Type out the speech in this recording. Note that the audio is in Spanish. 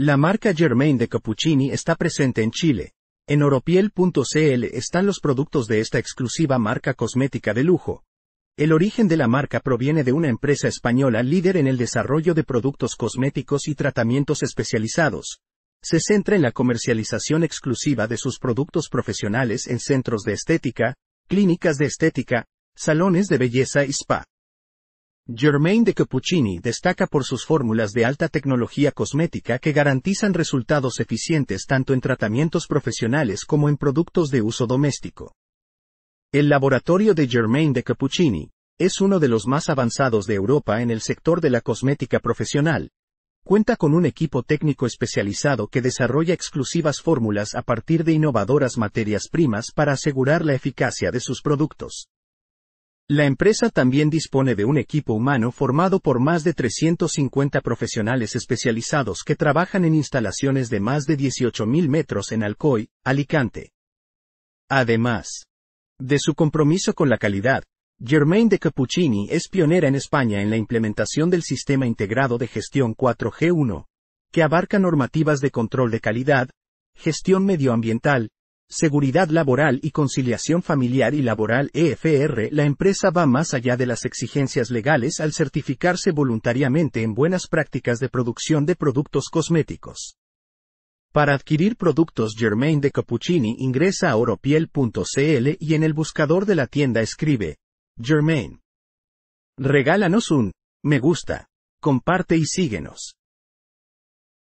La marca Germain de Cappuccini está presente en Chile. En oropiel.cl están los productos de esta exclusiva marca cosmética de lujo. El origen de la marca proviene de una empresa española líder en el desarrollo de productos cosméticos y tratamientos especializados. Se centra en la comercialización exclusiva de sus productos profesionales en centros de estética, clínicas de estética, salones de belleza y spa. Germain de Cappuccini destaca por sus fórmulas de alta tecnología cosmética que garantizan resultados eficientes tanto en tratamientos profesionales como en productos de uso doméstico. El laboratorio de Germain de Cappuccini es uno de los más avanzados de Europa en el sector de la cosmética profesional. Cuenta con un equipo técnico especializado que desarrolla exclusivas fórmulas a partir de innovadoras materias primas para asegurar la eficacia de sus productos. La empresa también dispone de un equipo humano formado por más de 350 profesionales especializados que trabajan en instalaciones de más de 18.000 metros en Alcoy, Alicante. Además de su compromiso con la calidad, Germain de Cappuccini es pionera en España en la implementación del Sistema Integrado de Gestión 4G1, que abarca normativas de control de calidad, gestión medioambiental, Seguridad Laboral y Conciliación Familiar y Laboral EFR La empresa va más allá de las exigencias legales al certificarse voluntariamente en buenas prácticas de producción de productos cosméticos. Para adquirir productos Germain de Cappuccini ingresa a oropiel.cl y en el buscador de la tienda escribe, Germain. Regálanos un, me gusta, comparte y síguenos.